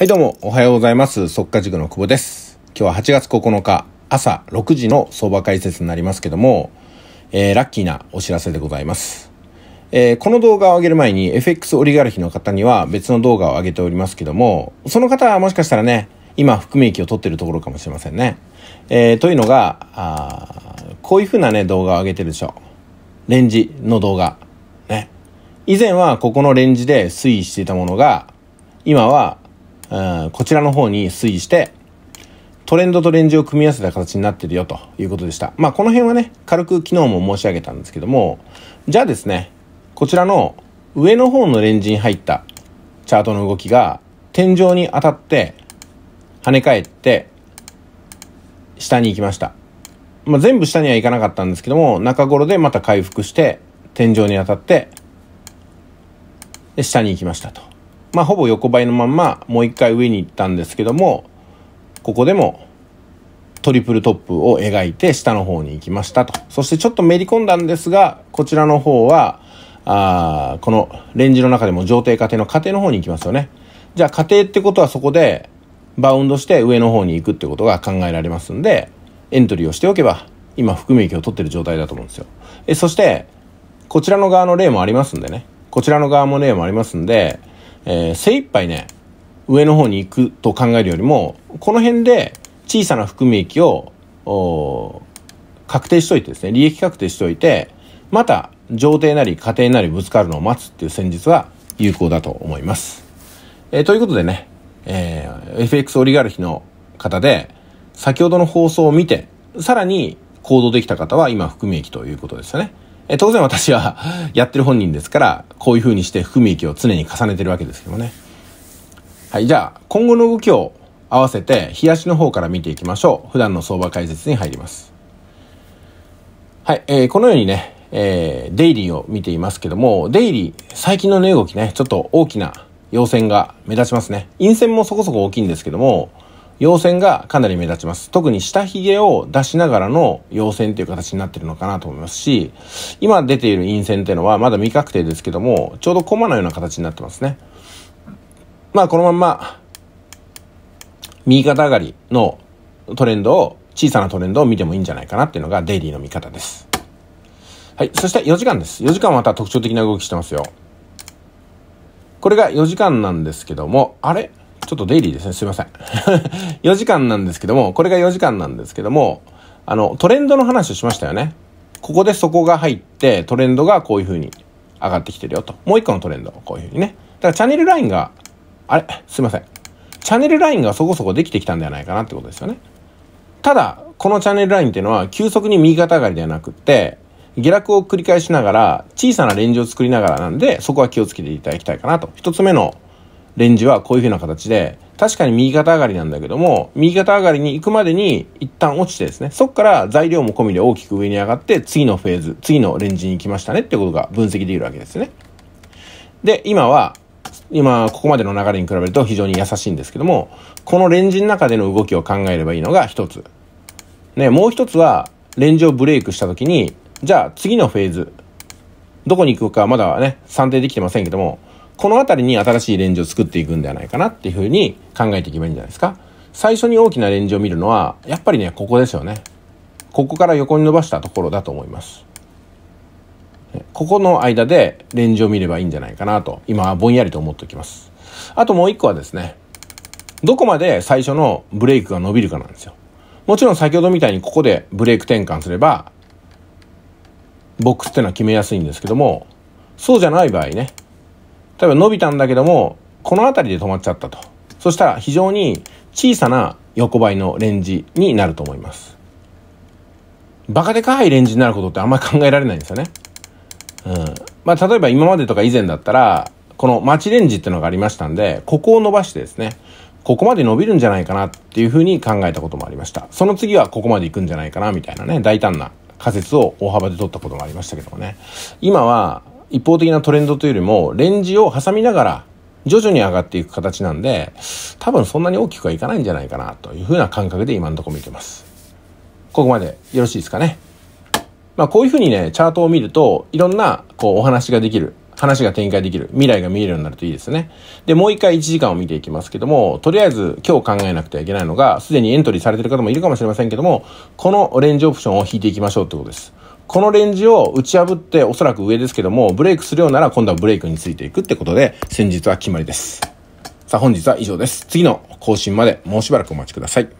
はいどうも、おはようございます。速稼塾の久保です。今日は8月9日、朝6時の相場解説になりますけども、えー、ラッキーなお知らせでございます。えー、この動画を上げる前に FX オリガルヒの方には別の動画を上げておりますけども、その方はもしかしたらね、今含み益を取ってるところかもしれませんね。えー、というのが、あこういう風なね、動画を上げてるでしょ。レンジの動画。ね。以前はここのレンジで推移していたものが、今はうん、こちらの方に推移して、トレンドとレンジを組み合わせた形になってるよということでした。まあ、この辺はね、軽く昨日も申し上げたんですけども、じゃあですね、こちらの上の方のレンジに入ったチャートの動きが、天井に当たって、跳ね返って、下に行きました。まあ、全部下には行かなかったんですけども、中頃でまた回復して、天井に当たって、で下に行きましたと。まあ、ほぼ横ばいのまんまもう一回上に行ったんですけどもここでもトリプルトップを描いて下の方に行きましたとそしてちょっとめり込んだんですがこちらの方はあこのレンジの中でも上底下底の下底の方に行きますよねじゃあ下庭ってことはそこでバウンドして上の方に行くってことが考えられますんでエントリーをしておけば今含み益を取ってる状態だと思うんですよえそしてこちらの側の例もありますんでねこちらの側も例もありますんでえー、精一杯ね、上の方に行くと考えるよりも、この辺で小さな含み益を、確定しといてですね、利益確定しといて、また、上程なり家庭なりぶつかるのを待つっていう戦術は有効だと思います。えー、ということでね、えー、FX オリガルヒの方で、先ほどの放送を見て、さらに行動できた方は今含み益ということですよね。え当然私はやってる本人ですから、こういう風にして含み益を常に重ねてるわけですけどね。はい、じゃあ、今後の動きを合わせて、冷やしの方から見ていきましょう。普段の相場解説に入ります。はい、えー、このようにね、えー、デイリーを見ていますけども、デイリー、最近の値動きね、ちょっと大きな陽線が目立ちますね。陰線もそこそこ大きいんですけども、陽線がかなり目立ちます。特に下髭を出しながらの陽線という形になってるのかなと思いますし、今出ている陰線っていうのはまだ未確定ですけども、ちょうどコマのような形になってますね。まあこのまんま、右肩上がりのトレンドを、小さなトレンドを見てもいいんじゃないかなっていうのがデイリーの見方です。はい。そして4時間です。4時間また特徴的な動きしてますよ。これが4時間なんですけども、あれちょっとデイリーですね。すいません。4 時間なんですけども、これが4時間なんですけども、あの、トレンドの話をしましたよね。ここでそこが入って、トレンドがこういう風に上がってきてるよと。もう一個のトレンド、こういう風にね。だからチャンネルラインが、あれすいません。チャンネルラインがそこそこできてきたんではないかなってことですよね。ただ、このチャンネルラインっていうのは急速に右肩上がりではなくって、下落を繰り返しながら、小さなレンジを作りながらなんで、そこは気をつけていただきたいかなと。一つ目のレンジはこういう風な形で、確かに右肩上がりなんだけども、右肩上がりに行くまでに一旦落ちてですね、そこから材料も込みで大きく上に上がって、次のフェーズ、次のレンジに行きましたねってことが分析できるわけですね。で、今は、今、ここまでの流れに比べると非常に優しいんですけども、このレンジの中での動きを考えればいいのが一つ。ね、もう一つは、レンジをブレイクした時に、じゃあ次のフェーズ、どこに行くかまだね、算定できてませんけども、この辺りに新しいレンジを作っていくんではないかなっていうふうに考えていけばいいんじゃないですか。最初に大きなレンジを見るのは、やっぱりね、ここですよね。ここから横に伸ばしたところだと思います。ここの間でレンジを見ればいいんじゃないかなと、今はぼんやりと思っておきます。あともう一個はですね、どこまで最初のブレイクが伸びるかなんですよ。もちろん先ほどみたいにここでブレイク転換すれば、ボックスっていうのは決めやすいんですけども、そうじゃない場合ね、例えば伸びたんだけども、この辺りで止まっちゃったと。そしたら非常に小さな横ばいのレンジになると思います。バカでかいレンジになることってあんまり考えられないんですよね。うん。まあ、例えば今までとか以前だったら、このマチレンジってのがありましたんで、ここを伸ばしてですね、ここまで伸びるんじゃないかなっていうふうに考えたこともありました。その次はここまで行くんじゃないかなみたいなね、大胆な仮説を大幅で取ったこともありましたけどもね。今は、一方的なトレンドというよりも、レンジを挟みながら、徐々に上がっていく形なんで、多分そんなに大きくはいかないんじゃないかな、というふうな感覚で今のところ見てます。ここまでよろしいですかね。まあ、こういうふうにね、チャートを見ると、いろんな、こう、お話ができる。話が展開できる。未来が見えるようになるといいですね。で、もう一回1時間を見ていきますけども、とりあえず今日考えなくてはいけないのが、すでにエントリーされてる方もいるかもしれませんけども、このオレンジオプションを引いていきましょうってことです。このレンジを打ち破って、おそらく上ですけども、ブレイクするようなら今度はブレイクについていくってことで、先日は決まりです。さあ本日は以上です。次の更新までもうしばらくお待ちください。